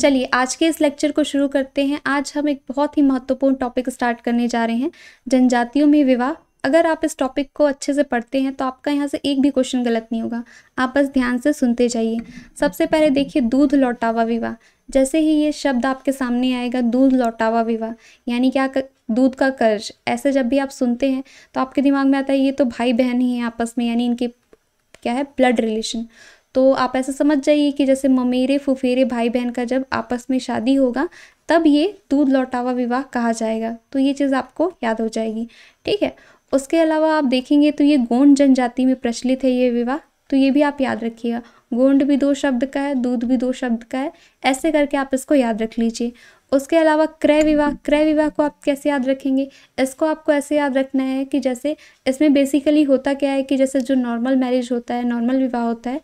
चलिए आज के इस लेक्चर को शुरू करते हैं आज हम एक बहुत ही महत्वपूर्ण टॉपिक स्टार्ट करने जा रहे हैं जनजातियों में विवाह अगर आप इस टॉपिक को अच्छे से पढ़ते हैं तो आपका यहाँ से एक भी क्वेश्चन गलत नहीं होगा आप बस ध्यान से सुनते जाइए सबसे पहले देखिए दूध लौटावा विवाह जैसे ही ये शब्द आपके सामने आएगा दूध लौटावा विवाह यानी क्या कर, दूध का कर्ज ऐसे जब भी आप सुनते हैं तो आपके दिमाग में आता है ये तो भाई बहन ही है आपस में यानी इनके क्या है ब्लड रिलेशन तो आप ऐसा समझ जाइए कि जैसे ममेरे फुफेरे भाई बहन का जब आपस में शादी होगा तब ये दूध लौटावा विवाह कहा जाएगा तो ये चीज़ आपको याद हो जाएगी ठीक है उसके अलावा आप देखेंगे तो ये गोंड जनजाति में प्रचलित है ये विवाह तो ये भी आप याद रखिएगा गोंड भी दो शब्द का है दूध भी दो शब्द का है ऐसे करके आप इसको याद रख लीजिए उसके अलावा क्रय विवाह क्रय विवाह को आप कैसे याद रखेंगे इसको आपको ऐसे याद रखना है कि जैसे इसमें बेसिकली होता क्या है कि जैसे जो नॉर्मल मैरिज होता है नॉर्मल विवाह होता है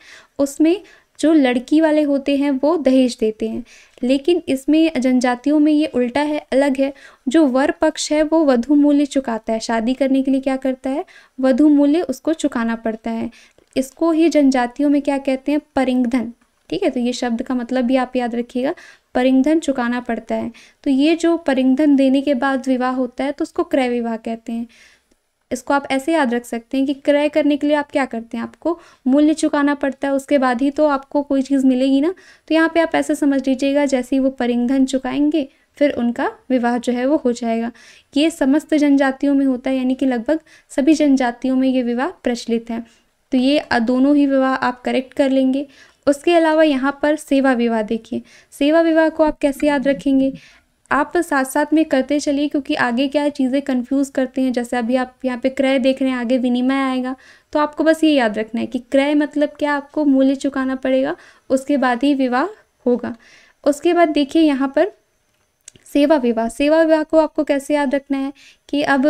उसमें जो लड़की वाले होते हैं वो दहेज देते हैं लेकिन इसमें जनजातियों में ये उल्टा है अलग है जो वर पक्ष है वो वधु मूल्य चुकाता है शादी करने के लिए क्या करता है वधु मूल्य उसको चुकाना पड़ता है इसको ही जनजातियों में क्या कहते हैं परिंगधन ठीक है तो ये शब्द का मतलब भी आप याद रखिएगा परिंधन चुकाना पड़ता है तो ये जो परिंधन देने के बाद विवाह होता है तो उसको क्रय विवाह कहते हैं इसको आप ऐसे याद रख सकते हैं कि क्रय करने के लिए आप क्या करते हैं आपको मूल्य चुकाना पड़ता है उसके बाद ही तो आपको कोई चीज़ मिलेगी ना तो यहाँ पे आप ऐसे समझ लीजिएगा जैसे ही वो परिंधन चुकाएंगे फिर उनका विवाह जो है वो हो जाएगा ये समस्त जनजातियों में होता है यानी कि लगभग सभी जनजातियों में ये विवाह प्रचलित है तो ये दोनों ही विवाह आप करेक्ट कर लेंगे उसके अलावा यहाँ पर सेवा विवाह देखिए सेवा विवाह को आप कैसे याद रखेंगे आप तो साथ साथ में करते चलिए क्योंकि आगे क्या चीज़ें कंफ्यूज करते हैं जैसे अभी आप यहाँ पे क्रय देख रहे हैं आगे विनिमय आएगा तो आपको बस ये याद रखना है कि क्रय मतलब क्या आपको मूल्य चुकाना पड़ेगा उसके बाद ही विवाह होगा उसके बाद देखिए यहाँ पर सेवा विवाह सेवा विवाह को आपको कैसे याद रखना है कि अब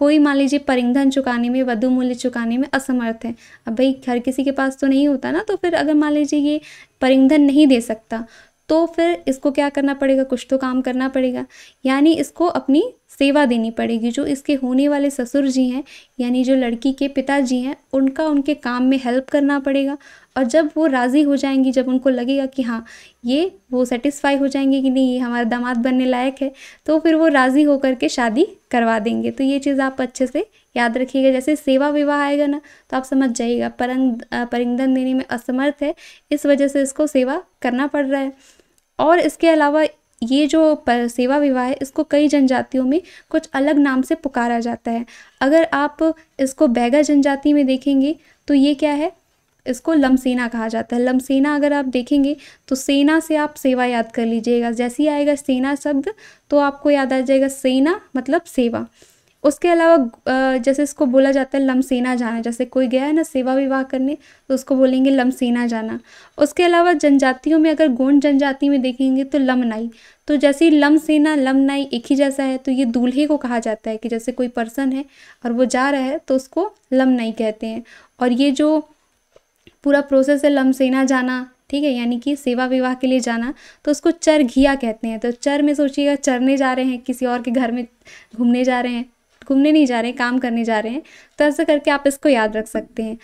कोई मान लीजिए परिंधन चुकाने में वधु मूल्य चुकाने में असमर्थ है अब भाई हर किसी के पास तो नहीं होता ना तो फिर अगर मान लीजिए ये परिंधन नहीं दे सकता तो फिर इसको क्या करना पड़ेगा कुछ तो काम करना पड़ेगा यानी इसको अपनी सेवा देनी पड़ेगी जो इसके होने वाले ससुर जी हैं यानी जो लड़की के पिताजी हैं उनका उनके काम में हेल्प करना पड़ेगा और जब वो राज़ी हो जाएंगी जब उनको लगेगा कि हाँ ये वो सेटिस्फाई हो जाएंगे कि नहीं ये हमारा दामाद बनने लायक है तो फिर वो राज़ी होकर के शादी करवा देंगे तो ये चीज़ आप अच्छे से याद रखिएगा जैसे सेवा विवाह आएगा ना तो आप समझ जाइएगा परंग परिंदन देने में असमर्थ है इस वजह से इसको सेवा करना पड़ रहा है और इसके अलावा ये जो सेवा विवाह है इसको कई जनजातियों में कुछ अलग नाम से पुकारा जाता है अगर आप इसको बैगा जनजाति में देखेंगे तो ये क्या है इसको लमसेना कहा जाता है लमसेना अगर आप देखेंगे तो सेना से आप सेवा याद कर लीजिएगा जैसे ही आएगा सेना शब्द तो आपको याद आ जाएगा सेना मतलब सेवा उसके अलावा जैसे इसको बोला जाता है लमसेना जाना जैसे कोई गया है ना सेवा विवाह करने तो उसको बोलेंगे लमसेना जाना उसके अलावा जनजातियों में अगर गोंड जनजाति में देखेंगे तो लमनाई तो जैसे ही लमसेना लमनाई एक ही जैसा है तो ये दूल्हे को कहा जाता है कि जैसे कोई पर्सन है और वो जा रहा है तो उसको लमनाई कहते हैं और ये जो पूरा प्रोसेस है लमसेना जाना ठीक है यानी कि सेवा विवाह के लिए जाना तो उसको चर घिया कहते हैं तो चर में सोचिएगा चरने जा रहे हैं किसी और के घर में घूमने जा रहे हैं घूमने नहीं जा रहे हैं काम करने जा रहे हैं तो ऐसा करके आप इसको याद रख सकते हैं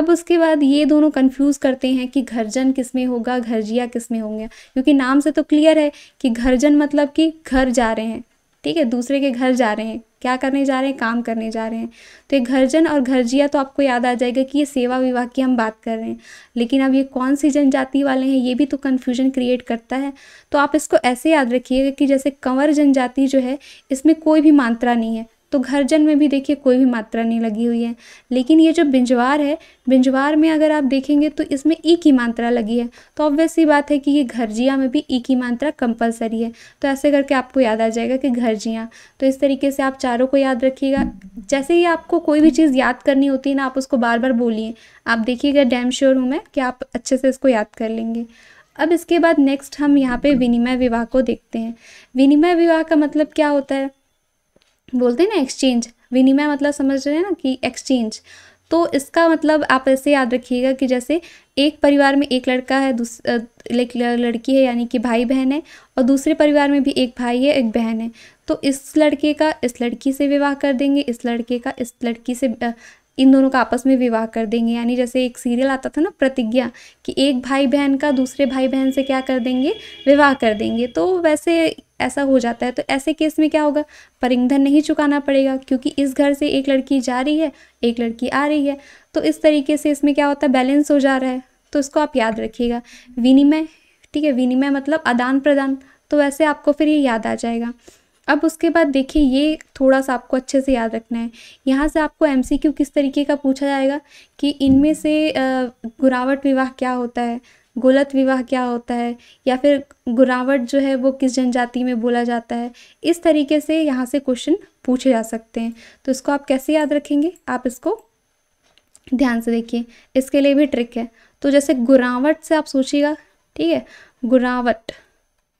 अब उसके बाद ये दोनों कंफ्यूज करते हैं कि घरजन किस में होगा घरजिया किस में होंगे क्योंकि नाम से तो क्लियर है कि घरजन मतलब कि घर जा रहे हैं ठीक है दूसरे के घर जा रहे हैं क्या करने जा रहे हैं काम करने जा रहे हैं तो ये घरजन और घरजिया तो आपको याद आ जाएगा कि ये सेवा विवाह की हम बात कर रहे हैं लेकिन अब ये कौन सी जनजाति वाले हैं ये भी तो कन्फ्यूजन क्रिएट करता है तो आप इसको ऐसे याद रखिएगा कि जैसे कंवर जनजाति जो है इसमें कोई भी मात्रा नहीं है तो घरजन में भी देखिए कोई भी मात्रा नहीं लगी हुई है लेकिन ये जो बिंजवार है बिंजवार में अगर आप देखेंगे तो इसमें ई की मात्रा लगी है तो ऑब्वियस ही बात है कि ये घरजिया में भी ई की मात्रा कंपलसरी है तो ऐसे करके आपको याद आ जाएगा कि घरजियाँ तो इस तरीके से आप चारों को याद रखिएगा जैसे ही आपको कोई भी चीज़ याद करनी होती है ना आप उसको बार बार बोलिए आप देखिएगा डैम श्योर हूँ मैं कि आप अच्छे से इसको याद कर लेंगे अब इसके बाद नेक्स्ट हम यहाँ पर विनिमय विवाह को देखते हैं विनिमय विवाह का मतलब क्या होता है बोलते हैं ना एक्सचेंज विनिमय मतलब समझ रहे हैं ना कि एक्सचेंज तो इसका मतलब आप ऐसे याद रखिएगा कि जैसे एक परिवार में एक लड़का है एक लड़की है यानी कि भाई बहन है और दूसरे परिवार में भी एक भाई है एक बहन है तो इस लड़के का इस लड़की से विवाह कर देंगे इस लड़के का इस लड़की से इन दोनों का आपस में विवाह कर देंगे यानी जैसे एक सीरियल आता था ना प्रतिज्ञा कि एक भाई बहन का दूसरे भाई बहन से क्या कर देंगे विवाह कर देंगे तो वैसे ऐसा हो जाता है तो ऐसे केस में क्या होगा परिंधन नहीं चुकाना पड़ेगा क्योंकि इस घर से एक लड़की जा रही है एक लड़की आ रही है तो इस तरीके से इसमें क्या होता है बैलेंस हो जा रहा है तो इसको आप याद रखिएगा विनिमय ठीक है विनिमय मतलब आदान प्रदान तो वैसे आपको फिर ये याद आ जाएगा अब उसके बाद देखिए ये थोड़ा सा आपको अच्छे से याद रखना है यहाँ से आपको एमसीक्यू किस तरीके का पूछा जाएगा कि इनमें से गुरावट विवाह क्या होता है गोलत विवाह क्या होता है या फिर गुरावट जो है वो किस जनजाति में बोला जाता है इस तरीके से यहाँ से क्वेश्चन पूछे जा सकते हैं तो इसको आप कैसे याद रखेंगे आप इसको ध्यान से देखिए इसके लिए भी ट्रिक है तो जैसे गुरावट से आप सोचिएगा ठीक है गुरावट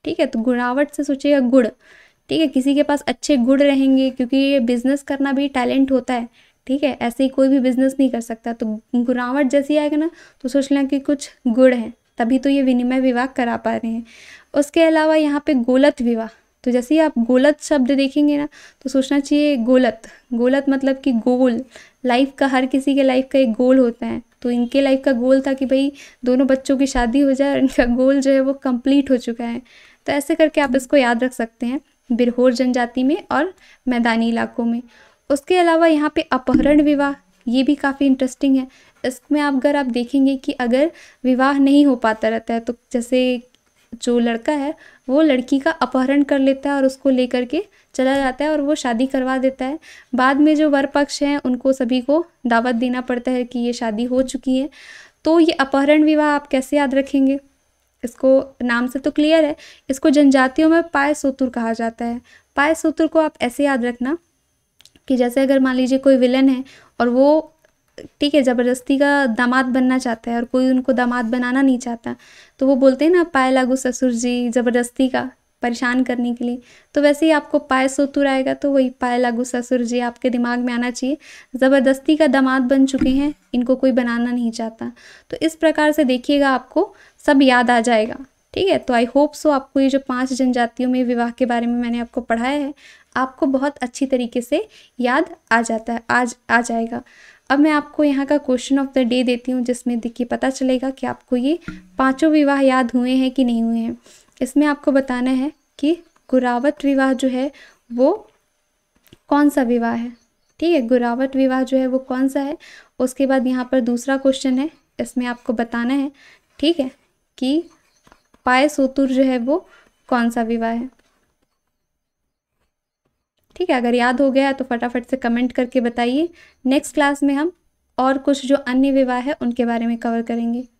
ठीक है तो गुरावट से सोचिएगा गुड़ ठीक है किसी के पास अच्छे गुण रहेंगे क्योंकि ये बिज़नेस करना भी टैलेंट होता है ठीक है ऐसे ही कोई भी बिज़नेस नहीं कर सकता तो गुरावट जैसी आएगा ना तो सोच लें कि कुछ गुण हैं तभी तो ये विनिमय विवाह करा पा रहे हैं उसके अलावा यहाँ पे गोलत विवाह तो जैसे ही आप गोलत शब्द देखेंगे ना तो सोचना चाहिए गोलत गोलत मतलब कि गोल लाइफ का हर किसी के लाइफ का एक गोल होता है तो इनके लाइफ का गोल था कि भाई दोनों बच्चों की शादी हो जाए और इनका गोल जो है वो कंप्लीट हो चुका है तो ऐसे करके आप इसको याद रख सकते हैं बिरहोर जनजाति में और मैदानी इलाकों में उसके अलावा यहाँ पे अपहरण विवाह ये भी काफ़ी इंटरेस्टिंग है इसमें आप अगर आप देखेंगे कि अगर विवाह नहीं हो पाता रहता है तो जैसे जो लड़का है वो लड़की का अपहरण कर लेता है और उसको लेकर के चला जाता है और वो शादी करवा देता है बाद में जो वर पक्ष हैं उनको सभी को दावत देना पड़ता है कि ये शादी हो चुकी है तो ये अपहरण विवाह आप कैसे याद रखेंगे इसको नाम से तो क्लियर है इसको जनजातियों में पाए सोतुर कहा जाता है पाए सोतुर को आप ऐसे याद रखना कि जैसे अगर मान लीजिए कोई विलन है और वो ठीक है ज़बरदस्ती का दामाद बनना चाहता है और कोई उनको दामाद बनाना नहीं चाहता तो वो बोलते हैं ना पाए लागू ससुर जी ज़बरदस्ती का परेशान करने के लिए तो वैसे ही आपको पाय सोतुर आएगा तो वही पाए लागू ससुर जी आपके दिमाग में आना चाहिए ज़बरदस्ती का दामाद बन चुके हैं इनको कोई बनाना नहीं चाहता तो इस प्रकार से देखिएगा आपको सब याद आ जाएगा ठीक है तो आई होप सो आपको ये जो पांच जनजातियों में विवाह के बारे में मैंने आपको पढ़ाया है आपको बहुत अच्छी तरीके से याद आ जाता है आज आ जाएगा अब मैं आपको यहाँ का क्वेश्चन ऑफ द डे देती हूँ जिसमें देखिए पता चलेगा कि आपको ये पांचों विवाह याद हुए हैं कि नहीं हुए हैं इसमें आपको बताना है कि गुरावत विवाह जो है वो कौन सा विवाह है ठीक है गुरावट विवाह जो है वो कौन सा है उसके बाद यहाँ पर दूसरा क्वेश्चन है इसमें आपको बताना है ठीक है कि पाए सोतुर जो है वो कौन सा विवाह है ठीक है अगर याद हो गया तो फटाफट से कमेंट करके बताइए नेक्स्ट क्लास में हम और कुछ जो अन्य विवाह है उनके बारे में कवर करेंगे